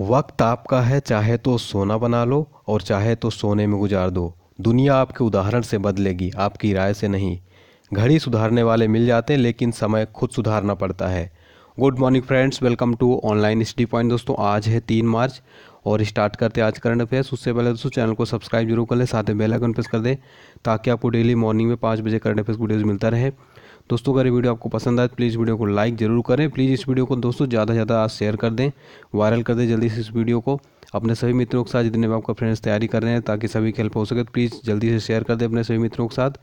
वक्त आपका है चाहे तो सोना बना लो और चाहे तो सोने में गुजार दो दुनिया आपके उदाहरण से बदलेगी आपकी राय से नहीं घड़ी सुधारने वाले मिल जाते हैं लेकिन समय खुद सुधारना पड़ता है good morning friends welcome to online study point दोस्तों आज है तीन मार्च और स्टार्ट करते हैं आज करंट अफेयर्स उससे पहले दोस्तों चैनल को सब्सक्राइब जरूर कर लें साथ में बेल आइकन प्रेस कर दें ताकि आपको डेली मॉर्निंग में पाँच बजे करंट अफेयर्स वीडियोज़ मिलता रहे दोस्तों अगर ये वीडियो आपको पसंद आए तो प्लीज़ वीडियो को लाइक ज़रूर करें प्लीज़ इस वीडियो को दोस्तों ज़्यादा से ज़्यादा शेयर कर दें वायरल कर दें जल्दी से इस वीडियो को अपने सभी मित्रों के साथ जितने भी आपका फ्रेंड्स तैयारी कर रहे हैं ताकि सभी की हेल्प हो सके तो प्लीज़ जल्दी से शेयर कर दें अपने सभी मित्रों के साथ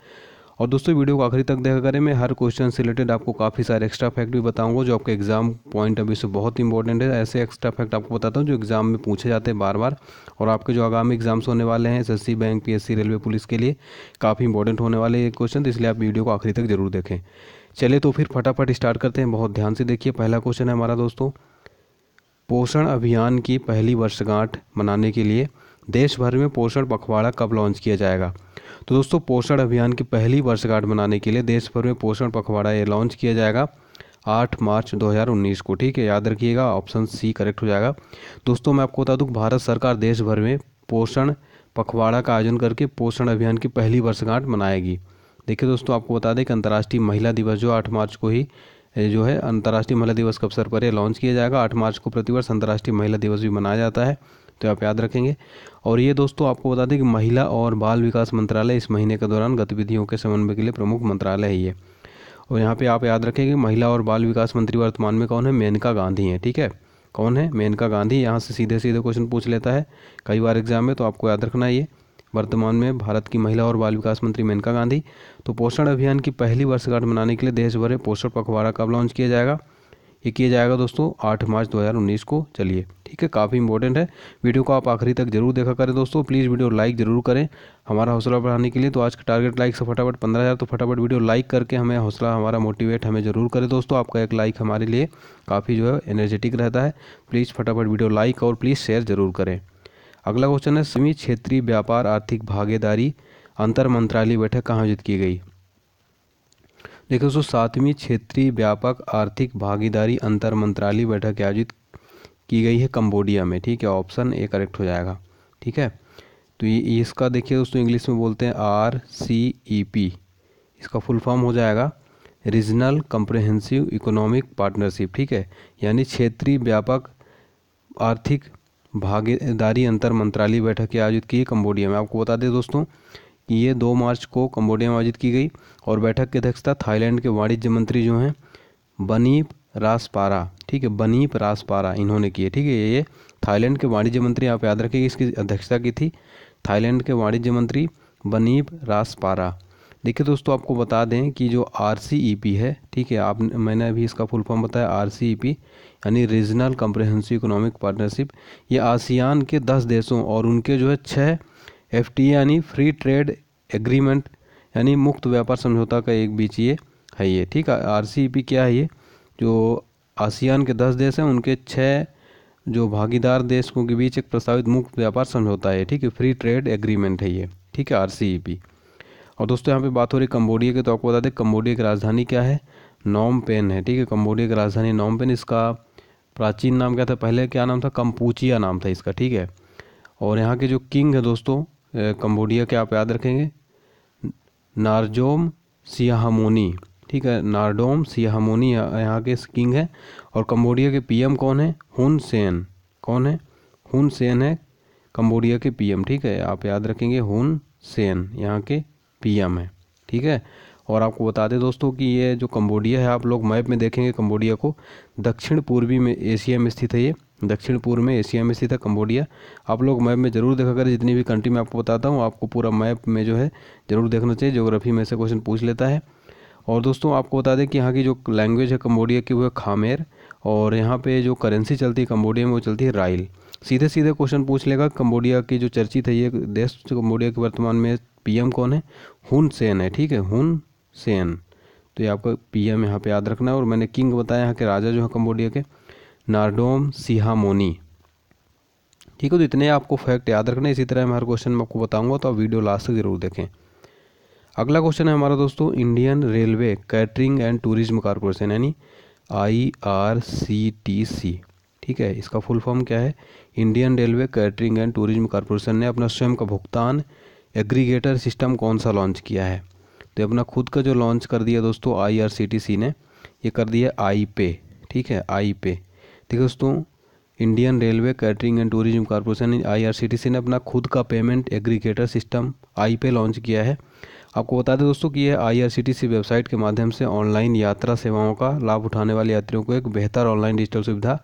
और दोस्तों वीडियो को आखिरी तक देखा करें मैं हर क्वेश्चन से रिलेटेड आपको काफ़ी सारे एक्स्ट्रा फैक्ट भी बताऊंगा जो आपके एग्जाम पॉइंट अभी से बहुत इंपॉर्टेंट है ऐसे एक्स्ट्रा फैक्ट आपको बताता हूँ जो एग्जाम में पूछे जाते हैं बार बार और आपके जो आगामी एग्जाम्स होने वाले हैं S bank P railway police के लिए काफ़ी इंपॉर्टेंट होने वाले ये क्वेश्चन इसलिए आप वीडियो को आखिरी तक जरूर देखें चले तो फिर फटाफट स्टार्ट करते हैं बहुत ध्यान से देखिए पहला क्वेश्चन है हमारा दोस्तों पोषण अभियान की पहली वर्षगांठ मनाने के लिए देश भर में पोषण पखवाड़ा कब लॉन्च किया जाएगा तो दोस्तों पोषण अभियान की पहली वर्षगांठ मनाने के लिए देश भर में पोषण पखवाड़ा ये लॉन्च किया जाएगा आठ मार्च 2019 को ठीक है याद रखिएगा ऑप्शन सी करेक्ट हो जाएगा दोस्तों मैं आपको बता दूँ भारत सरकार देश भर में पोषण पखवाड़ा का आयोजन करके पोषण अभियान की पहली वर्षगांठ मनाएगी देखिए दोस्तों आपको बता दें कि अंतर्राष्ट्रीय महिला दिवस जो आठ मार्च को ही जो है अंतर्राष्ट्रीय महिला दिवस के अवसर पर यह लॉन्च किया जाएगा आठ मार्च को प्रतिवर्ष अंतर्राष्ट्रीय महिला दिवस भी मनाया जाता है तो आप याद रखेंगे और ये दोस्तों आपको बता दें कि महिला और बाल विकास मंत्रालय इस महीने के दौरान गतिविधियों के समन्वय के लिए प्रमुख मंत्रालय है ये और यहाँ पे आप याद रखेंगे महिला और बाल विकास मंत्री वर्तमान में कौन है मेनका गांधी हैं ठीक है कौन है मेनका गांधी यहाँ से सीधे सीधे क्वेश्चन पूछ लेता है कई बार एग्जाम में तो आपको याद रखना है ये वर्तमान में भारत की महिला और बाल विकास मंत्री मेनका गांधी तो पोषण अभियान की पहली वर्षगांठ मनाने के लिए देश भर में पोषण पखवाड़ा कब लॉन्च किया जाएगा ये किया जाएगा दोस्तों आठ मार्च उन्नीस को चलिए ठीक है काफ़ी इंपॉर्टेंट है वीडियो को आप आखिरी तक जरूर देखा करें दोस्तों प्लीज़ वीडियो लाइक जरूर करें हमारा हौसला बढ़ाने के लिए तो आज का टारगेट लाइक से फटाफट पंद्रह हज़ार तो फटाफट वीडियो लाइक करके हमें हौसला हमारा मोटिवेट हमें ज़रूर करें दोस्तों आपका एक लाइक हमारे लिए काफ़ी जो है एनर्जेटिक रहता है प्लीज़ फटाफट वीडियो लाइक और प्लीज़ शेयर ज़रूर करें अगला क्वेश्चन है सीमित क्षेत्रीय व्यापार आर्थिक भागीदारी अंतर मंत्रालय बैठक कहाँ आयोजित की गई देखो दोस्तों सातवीं क्षेत्रीय व्यापक आर्थिक भागीदारी अंतर मंत्रालय बैठक आयोजित की गई है कम्बोडिया में ठीक है ऑप्शन ए करेक्ट हो जाएगा ठीक है तो ये इसका देखिए दोस्तों इंग्लिश में बोलते हैं आर सी ई पी इसका फुल फॉर्म हो जाएगा रीजनल कंप्रेहेंसिव इकोनॉमिक पार्टनरशिप ठीक है यानी क्षेत्रीय व्यापक आर्थिक भागीदारी अंतर मंत्रालय बैठक की आयोजित की कम्बोडिया में आपको बता दें दोस्तों ये दो मार्च को कम्बोडिया में आयोजित की गई और बैठक की अध्यक्षता थाईलैंड के वाणिज्य मंत्री जो हैं बनीप रासपारा ठीक है बनीप रासपारा इन्होंने की है ठीक है ये थाईलैंड के वाणिज्य मंत्री आप याद रखेंगे इसकी अध्यक्षता की थी थाईलैंड के वाणिज्य मंत्री बनीप रासपारा देखिए दोस्तों आपको बता दें कि जो आर है ठीक है आप मैंने अभी इसका फुल फॉर्म बताया आर यानी रीजनल कम्प्रहेंसिव इकोनॉमिक पार्टनरशिप ये आसियान के दस देशों और उनके जो है छः एफ यानी फ्री ट्रेड एग्रीमेंट यानी मुक्त व्यापार समझौता का एक बीच ये है ये ठीक है आर e क्या है ये जो आसियान के दस देश हैं उनके छः जो भागीदार देशों के बीच एक प्रस्तावित मुक्त व्यापार समझौता है ठीक है फ्री ट्रेड एग्रीमेंट है ये ठीक है आर e और दोस्तों यहाँ पे बात हो रही है कम्बोडिया के तो आपको बता दें कम्बोडिया की राजधानी क्या है नॉम पेन है ठीक है कम्बोडिया की राजधानी नॉम पेन इसका प्राचीन नाम क्या था पहले क्या नाम था कम्पूचिया नाम था इसका ठीक है और यहाँ के जो किंग है दोस्तों कम्बोडिया के आप याद रखेंगे नारजोम सियाहमोनी ठीक है नारडोम सियाहमोनी यहाँ के किंग है और कम्बोडिया के पीएम कौन है हुन सेन कौन है हुन सेन है कम्बोडिया के पीएम ठीक है आप याद रखेंगे हुन सेन यहाँ के पीएम है ठीक है और आपको बता दें दोस्तों कि ये जो कम्बोडिया है आप लोग मैप में देखेंगे कम्बोडिया को दक्षिण पूर्वी में एशिया में स्थित है ये दक्षिण पूर्व में एशिया में स्थित है कम्बोडिया आप लोग मैप में ज़रूर देखा करें जितनी भी कंट्री मैं आपको बताता हूँ आपको पूरा मैप में जो है ज़रूर देखना चाहिए जोग्राफी में से क्वेश्चन पूछ लेता है और दोस्तों आपको बता दें कि यहाँ की जो लैंग्वेज है कम्बोडिया की वो है खामेर और यहाँ पे जो करेंसी चलती है कम्बोडिया में वो चलती है राइल सीधे सीधे क्वेश्चन पूछ लेगा कम्बोडिया की जो चर्चित है ये देश कम्बोडिया के वर्तमान में पीएम कौन है हुन सेन है ठीक है हुन सेन तो ये आपका पीएम यहाँ पर याद रखना है और मैंने किंग बताया यहाँ के राजा जो है कम्बोडिया के नारडोम सिहामोनी ठीक है तो इतने आपको फैक्ट याद रखने इसी तरह मैं हर क्वेश्चन में आपको बताऊंगा तो आप वीडियो लास्ट तक जरूर देखें अगला क्वेश्चन है हमारा दोस्तों Indian railway catering and tourism corporation यानी I R C T C ठीक है इसका फुल फॉर्म क्या है Indian railway catering and tourism corporation ने अपना स्वयं का भुगतान एग्रीगेटर सिस्टम कौन सा लॉन्च किया है तो अपना खुद का जो लॉन्च कर दिया दोस्तों I R C T C ने ये कर दिया आई पे ठीक है आई पे ठीक है दोस्तों Indian railway catering and tourism corporation I ने अपना खुद का पेमेंट एग्रीगेटर सिस्टम आई पे लॉन्च किया है आपको बता दें दोस्तों कि यह आई वेबसाइट के माध्यम से ऑनलाइन यात्रा सेवाओं का लाभ उठाने वाले यात्रियों को एक बेहतर ऑनलाइन डिजिटल सुविधा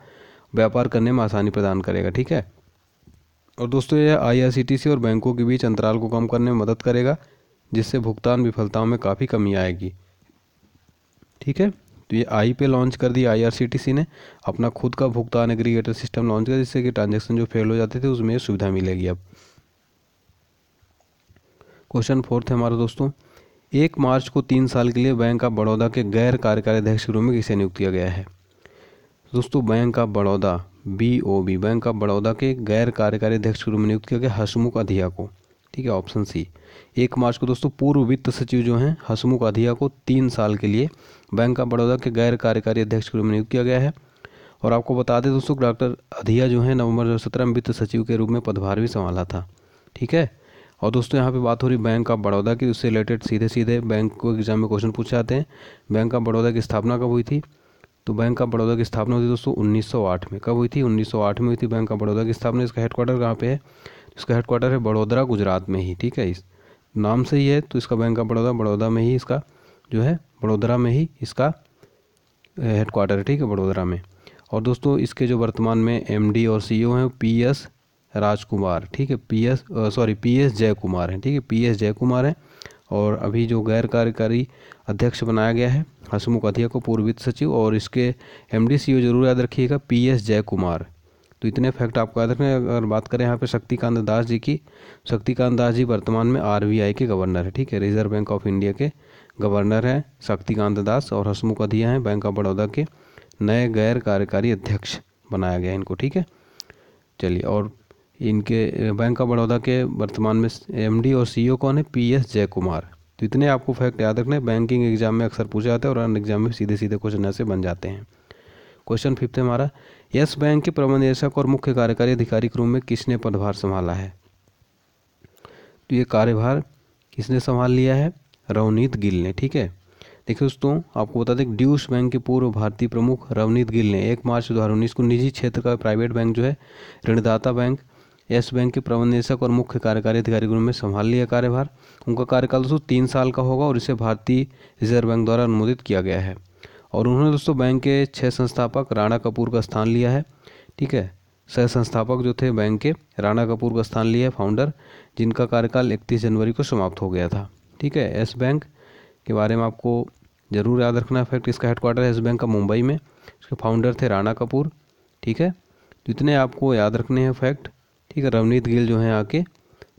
व्यापार करने में आसानी प्रदान करेगा ठीक है और दोस्तों यह आई और बैंकों के बीच अंतराल को कम करने में मदद करेगा जिससे भुगतान विफलताओं में काफ़ी कमी आएगी ठीक है तो ये आई पे लॉन्च कर दिया आईआरसीटीसी ने अपना खुद का भुगतान एग्रीगेटर सिस्टम लॉन्च कर जिससे कि ट्रांजेक्शन जो फेल हो जाते थे उसमें सुविधा मिलेगी अब क्वेश्चन फोर्थ है हमारा दोस्तों एक मार्च को तीन साल के लिए बैंक ऑफ बड़ौदा के गैर कार्यकारी अध्यक्ष के रूप में किसे नियुक्त किया गया है दोस्तों bank of Baroda B O B bank of Baroda के गैर कार्यकारी अध्यक्ष के रूप में नियुक्त किया गया हसमुख अधिया को ठीक है ऑप्शन सी एक मार्च को दोस्तों पूर्व वित्त सचिव जो हैं हसमुख अधिया को तीन साल के लिए बैंक ऑफ बड़ौदा के गैर कार्यकारी अध्यक्ष के रूप में नियुक्त किया गया है और आपको बता दें दोस्तों डॉक्टर अधिया जो है नवंबर दो सत्रह में वित्त सचिव के रूप में पदभार भी संभाला था ठीक है और दोस्तों यहाँ पे बात हो रही बैंक ऑफ बड़ौदा की उससे रिलेटेड सीधे सीधे बैंक को एग्जाम में क्वेश्चन पूछे जाते हैं बैंक ऑफ बड़ौदा की स्थापना कब हुई थी तो बैंक ऑफ बड़ौदा की स्थापना हुई थी दोस्तों 1908 में कब हुई थी 1908 में हुई थी बैंक ऑफ बड़ौदा की स्थापना इसका हेडक्वार्टर कहाँ पे है इसका हेडक्वार्टर है बड़ोदरा गुजरात में ही ठीक है इस नाम से ही है तो इसका बैंक ऑफ बड़ौदा बड़ौदा में ही इसका जो है बड़ोदरा में ही इसका हेडक्वार्टर है ठीक है बड़ोदरा में और दोस्तों इसके जो वर्तमान में एम और सीईओ e हैं पी एस राजकुमार ठीक है P S sorry P S Jai Kumar हैं ठीक है पी एस जय कुमार हैं और अभी जो गैर कार्यकारी अध्यक्ष बनाया गया है हसमुख अधिया को पूर्व वित्त सचिव और इसके एम डी सी ओ जरूर याद रखिएगा पी एस जय कुमार तो इतने फैक्ट आपको याद रखें अगर बात करें यहाँ पे शक्तिकांत दास जी की शक्तिकांत दास जी वर्तमान में आर के गवर्नर है ठीक है रिजर्व बैंक ऑफ इंडिया के गवर्नर हैं शक्तिकांत दास और हसमुख अधिया हैं बैंक ऑफ बड़ौदा के नए गैर कार्यकारी अध्यक्ष बनाया गया इनको ठीक है चलिए और इनके बैंक ऑफ बड़ौदा के वर्तमान में एमडी और सीईओ e कौन है पी एस जयकुमार तो इतने आपको फैक्ट याद रखने बैंकिंग एग्जाम में अक्सर पूछा जाता है और अन्य एग्जाम में सीधे सीधे क्वेश्चन ऐसे बन जाते हैं क्वेश्चन फिफ्थ हमारा यस बैंक के प्रबंध निदेशक और मुख्य कार्यकारी अधिकारी के रूप में किसने पदभार संभाला है तो ये कार्यभार किसने संभाल लिया है रवनीत गिल ने ठीक है देखिए दोस्तों आपको बता दें ड्यूस बैंक के पूर्व भारतीय प्रमुख रवनीत गिल ने एक मार्च दो हज़ार उन्नीस को निजी क्षेत्र का प्राइवेट बैंक जो है ऋणदाता बैंक यस बैंक के प्रबंध निदेशक और मुख्य कार्यकारी अधिकारी रूप में संभाल लिया कार्यभार उनका कार्यकाल दोस्तों तीन साल का होगा और इसे भारतीय रिजर्व बैंक द्वारा अनुमोदित किया गया है और उन्होंने दोस्तों बैंक के छः संस्थापक राणा कपूर का स्थान लिया है ठीक है सह संस्थापक जो थे बैंक के राणा कपूर का स्थान लिया है फाउंडर जिनका कार्यकाल इकतीस जनवरी को समाप्त हो गया था ठीक है एस बैंक के बारे में आपको ज़रूर याद रखना फैक्ट इसका हेडक्वार्टर है एस बैंक का मुंबई में इसके फाउंडर थे राणा कपूर ठीक है जितने आपको याद रखने हैं फैक्ट ठीक है रवनीत गिल जो हैं आके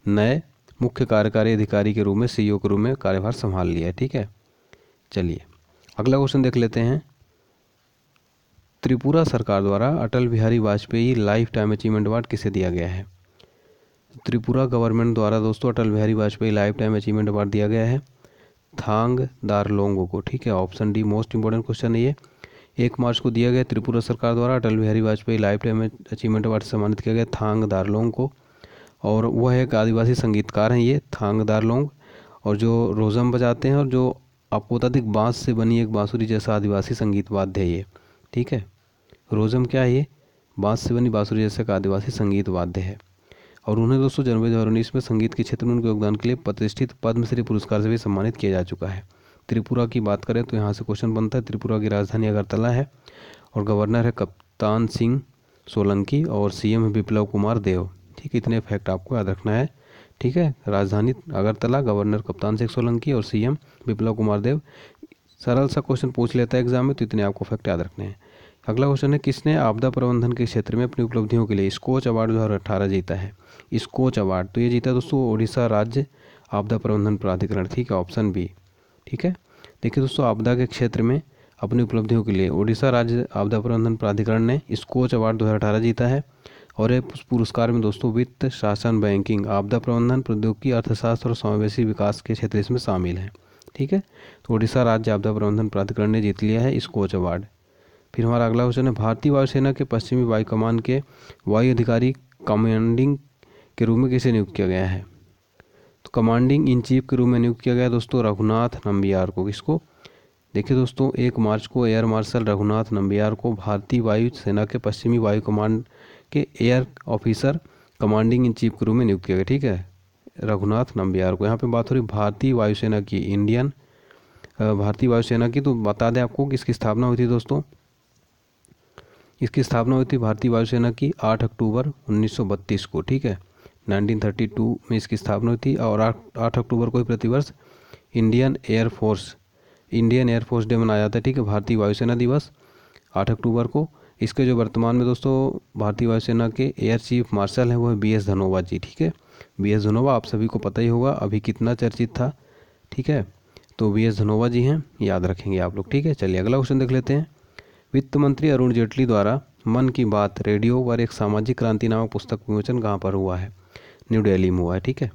नए मुख्य कार्यकारी अधिकारी के रूप में सीईओ e के रूप में कार्यभार संभाल लिया है ठीक है चलिए अगला क्वेश्चन देख लेते हैं त्रिपुरा सरकार द्वारा Atal Bihari Vajpayee life time achievement award किसे दिया गया है त्रिपुरा गवर्नमेंट द्वारा दोस्तों Atal Bihari Vajpayee life time achievement award दिया गया है थांग दार लोंगो को ठीक है option D most important question है ये एक मार्च को दिया गया त्रिपुरा सरकार द्वारा Atal Bihari Vajpayee life time achievement award सम्मानित किया गया थांग दारलोंग को और वह एक आदिवासी संगीतकार हैं ये थांग दारलोंग और जो रोज़म बजाते हैं और जो आपको बता दें बाँस से बनी एक बाँसुरी जैसा आदिवासी संगीत वाद्य है ये ठीक है रोज़म क्या है ये बाँस से बनी बाँसुरी जैसा एक आदिवासी संगीत वाद्य है और उन्हें दोस्तों जनवरी दो हज़ार उन्नीस में संगीत के क्षेत्र में उनके योगदान के लिए प्रतिष्ठित पद्मश्री पुरस्कार से भी सम्मानित किया जा चुका है त्रिपुरा की बात करें तो यहाँ से क्वेश्चन बनता है त्रिपुरा की राजधानी अगरतला है और गवर्नर है कप्तान सिंह सोलंकी और सीएम है विप्लव कुमार देव ठीक है इतने फैक्ट आपको याद रखना है ठीक है राजधानी अगरतला गवर्नर कप्तान सिंह सोलंकी और सीएम विप्लव कुमार देव सरल सा क्वेश्चन पूछ लेता है एग्जाम में तो इतने आपको फैक्ट याद रखने हैं अगला क्वेश्चन है किसने आपदा प्रबंधन के क्षेत्र में अपनी उपलब्धियों के लिए स्कोच अवार्ड दो हज़ार जीता है स्कोच अवार्ड तो ये जीता दोस्तों ओडिशा राज्य आपदा प्रबंधन प्राधिकरण ठीक है ऑप्शन बी ठीक है देखिए दोस्तों आपदा के क्षेत्र में अपनी उपलब्धियों के लिए ओडिशा राज्य आपदा प्रबंधन प्राधिकरण ने स्कोच अवार्ड दो जीता है और एक पुरस्कार में दोस्तों वित्त शासन बैंकिंग आपदा प्रबंधन प्रौद्योगिकी अर्थशास्त्र और समावेशी विकास के क्षेत्र इसमें शामिल हैं ठीक है तो उड़ीसा राज्य आपदा प्रबंधन प्राधिकरण ने जीत लिया है इस कोच अवार्ड फिर हमारा अगला क्वेश्चन है भारतीय वायुसेना के पश्चिमी वायु कमान के वायु अधिकारी कमांडिंग के रूप में किसे नियुक्त किया गया है तो कमांडिंग इन चीफ के रूप में नियुक्त किया गया दोस्तों रघुनाथ नंबियार को किसको देखिए दोस्तों एक मार्च को एयर मार्शल रघुनाथ नंबियार को भारतीय वायुसेना के पश्चिमी वायु कमांड के air officer commanding in chief के में नियुक्त किया गया ठीक है रघुनाथ नंबियार को यहाँ पे बात हो रही भारतीय वायुसेना की इंडियन भारतीय वायुसेना की तो बता दें आपको कि इसकी स्थापना हुई थी दोस्तों इसकी स्थापना हुई थी भारतीय वायुसेना की 8 अक्टूबर 1932 को ठीक है 1932 में इसकी स्थापना हुई थी और 8 अक्टूबर को ही प्रतिवर्ष Indian air force Indian air force day मनाया जाता है ठीक है भारतीय वायुसेना दिवस 8 अक्टूबर को इसके जो वर्तमान में दोस्तों भारतीय वायुसेना के एयर चीफ मार्शल हैं वो है बी एस धनोवा जी ठीक है बी एस धनोवा आप सभी को पता ही होगा अभी कितना चर्चित था ठीक है तो बी एस धनोवा जी हैं याद रखेंगे आप लोग ठीक है चलिए अगला क्वेश्चन देख लेते हैं वित्त मंत्री अरुण जेटली द्वारा मन की बात रेडियो पर एक सामाजिक क्रांति नामक पुस्तक विमोचन कहाँ पर हुआ है न्यू दिल्ली में हुआ है ठीक है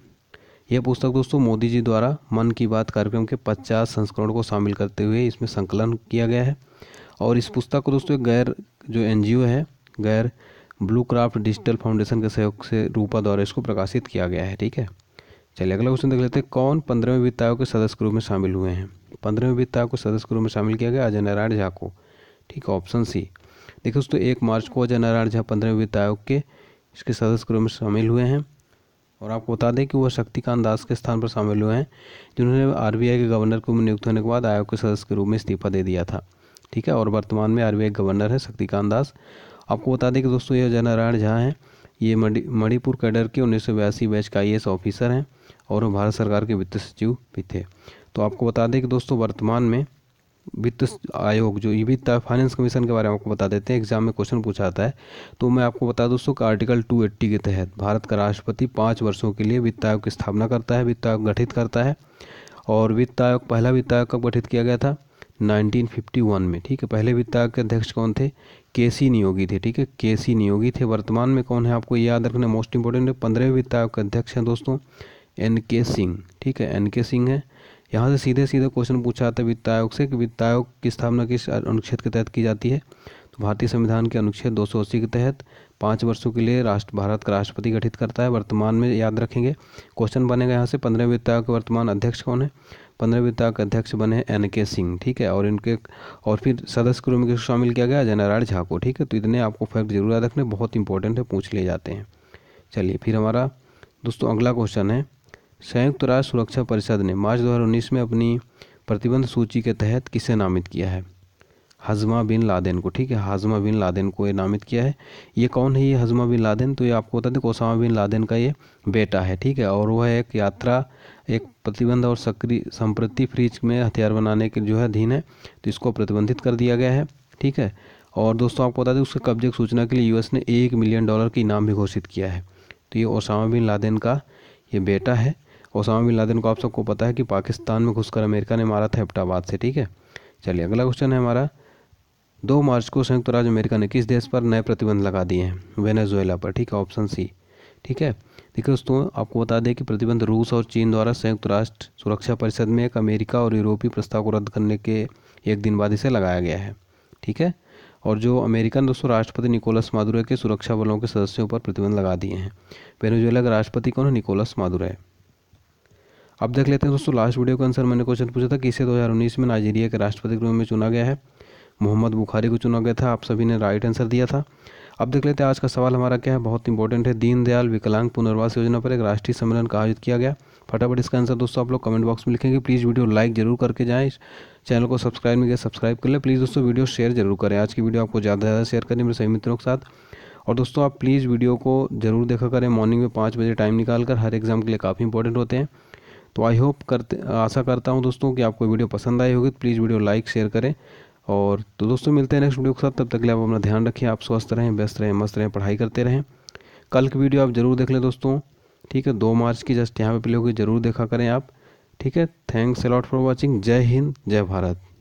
यह पुस्तक दोस्तों मोदी जी द्वारा मन की बात कार्यक्रम के 50 संस्करण को शामिल करते हुए इसमें संकलन किया गया है और इस पुस्तक को दोस्तों एक गैर जो एन है गैर ब्लू क्राफ्ट डिजिटल फाउंडेशन के सहयोग से रूपा द्वारा इसको प्रकाशित किया गया है ठीक है चलिए अगला क्वेश्चन देख लेते हैं कौन पंद्रहवें वित्त आयोग के सदस्य के रूप में शामिल हुए हैं पंद्रहवें वित्त आयोग को सदस्य के रूप में शामिल किया गया अजय नारायण झा को ठीक है ऑप्शन सी देखिए दोस्तों एक मार्च को अजय नारायण झा पंद्रहवें वित्त आयोग के इसके सदस्य के रूप में शामिल हुए हैं और आपको बता दें कि वह शक्तिकांत दास के स्थान पर शामिल हुए हैं जिन्होंने आर के गवर्नर को नियुक्त होने के बाद आयोग के सदस्य के रूप में इस्तीफा दे दिया था ठीक है और वर्तमान में आर गवर्नर है शक्तिकांत दास आपको बता दें कि दोस्तों ये जय नारायण झा हैं ये मणिपुर कैडर के उन्नीस बैच का आई ऑफिसर हैं और वो भारत सरकार के वित्त सचिव भी थे तो आपको बता दें कि दोस्तों वर्तमान में वित्त आयोग जो ई वित्त फाइनेंस कमीशन के बारे में आपको बता देते हैं एग्जाम में क्वेश्चन पूछा जाता है तो मैं आपको बता दोस्तों कि आर्टिकल 280 के तहत भारत का राष्ट्रपति पाँच वर्षों के लिए वित्त आयोग की स्थापना करता है वित्त आयोग गठित करता है और वित्त आयोग पहला वित्त आयोग कब गठित किया गया था 1951 में ठीक है पहले वित्त के अध्यक्ष कौन थे के सी नियोगी थे ठीक है के सी नियोगी थे वर्तमान में कौन है आपको याद रखना मोस्ट इंपॉर्टेंट है पंद्रहवें वित्त आयोग के अध्यक्ष हैं दोस्तों एन के सिंह ठीक है एन के सिंह है यहाँ से सीधे सीधे क्वेश्चन पूछा जाता है वित्त आयोग से कि वित्त आयोग की स्थापना किस अनुच्छेद के तहत की जाती है तो भारतीय संविधान के अनुच्छेद दो के तहत पाँच वर्षों के लिए राष्ट्र भारत का राष्ट्रपति गठित करता है वर्तमान में याद रखेंगे क्वेश्चन बनेगा यहाँ से पंद्रह वित्त आयोग के वर्तमान अध्यक्ष कौन है पंद्रह विधायक अध्यक्ष बने एन के सिंह ठीक है और इनके और फिर सदस्य रूप में शामिल किया गया जयनारायण झा को ठीक है तो इतने आपको फैक्ट जरूर याद रखने बहुत इंपॉर्टेंट है पूछ लिए जाते हैं चलिए फिर हमारा दोस्तों अगला क्वेश्चन है संयुक्त राष्ट्र सुरक्षा परिषद ने मार्च 2019 में अपनी प्रतिबंध सूची के तहत किसे नामित किया है हजमा बिन लादेन को ठीक है हाजमा बिन लादेन को ये नामित किया है ये कौन है ये हजमा बिन लादेन तो ये आपको बता दें ओसामा बिन लादेन का ये बेटा है ठीक है और वह एक यात्रा एक प्रतिबंध और सक्रिय संप्रति फ्रीज में हथियार बनाने के जो है अधीन है तो इसको प्रतिबंधित कर दिया गया है ठीक है और दोस्तों आपको बता दें उसके कब्जे की सूचना के लिए यूएस ने एक मिलियन डॉलर की इनाम भी घोषित किया है तो ये ओसामा बिन लादेन का ये बेटा है ओसामा बिन लादेन को आप सबको पता है कि पाकिस्तान में घुसकर अमेरिका ने मारा था एबटाबाद से ठीक है चलिए अगला क्वेश्चन है हमारा दो मार्च को संयुक्त राज्य अमेरिका ने किस देश पर नए प्रतिबंध लगा दिए हैं वेनेजुएला पर ठीक है ऑप्शन सी ठीक है देखिए दोस्तों आपको बता दें कि प्रतिबंध रूस और चीन द्वारा संयुक्त राष्ट्र सुरक्षा परिषद में एक अमेरिका और यूरोपीय प्रस्ताव को रद्द करने के एक दिन बाद इसे लगाया गया है ठीक है और जो अमेरिकन दोस्तों राष्ट्रपति निकोलस मादुरे के सुरक्षा बलों के सदस्यों पर प्रतिबंध लगा दिए हैं वेनेजुएला के राष्ट्रपति कौन है निकोलस मादुरे अब देख लेते हैं दोस्तों लास्ट वीडियो का आंसर मैंने क्वेश्चन पूछा था कि इसे 2019 में नाइजीरिया के राष्ट्रपति के रूप में चुना गया है मोहम्मद बुखारी को चुना गया था आप सभी ने राइट आंसर दिया था अब देख लेते हैं आज का सवाल हमारा क्या है बहुत इंपॉर्टेंट है दीनदयाल विकलांग पुनर्वास योजना पर एक राष्ट्रीय सम्मेलन का आयोजित किया गया फटाफट इसका आंसर दोस्तों आप लोग कमेंट बॉक्स में लिखेंगे प्लीज़ वीडियो लाइक जरूर करके जाएँ चैनल को सब्सक्राइब नहीं किया सब्सक्राइब कर ले प्लीज़ दोस्तों वीडियो शेयर जरूर करें आज की वीडियो आपको ज़्यादा से ज़्यादा शेयर करें मेरे सभी मित्रों के साथ और दोस्तों आप प्लीज़ वीडियो को ज़रूर देखा करें मॉर्निंग में पाँच बजे टाइम निकाल कर हर एग्ज़ाम के लिए काफ़ी इंपॉर्टेंट होते हैं तो आई होप करते आशा करता हूँ दोस्तों कि आपको वीडियो पसंद आई होगी प्लीज़ वीडियो लाइक शेयर करें और तो दोस्तों मिलते हैं नेक्स्ट वीडियो के साथ तब तक के लिए आप अपना ध्यान रखिए आप स्वस्थ रहें व्यस्त रहें मस्त रहें पढ़ाई करते रहें कल की वीडियो आप ज़रूर देख लें दोस्तों ठीक है दो मार्च की जस्ट यहाँ पे प्ले होगी ज़रूर देखा करें आप ठीक है थैंक्स अलॉट फॉर वॉचिंग जय हिंद जय भारत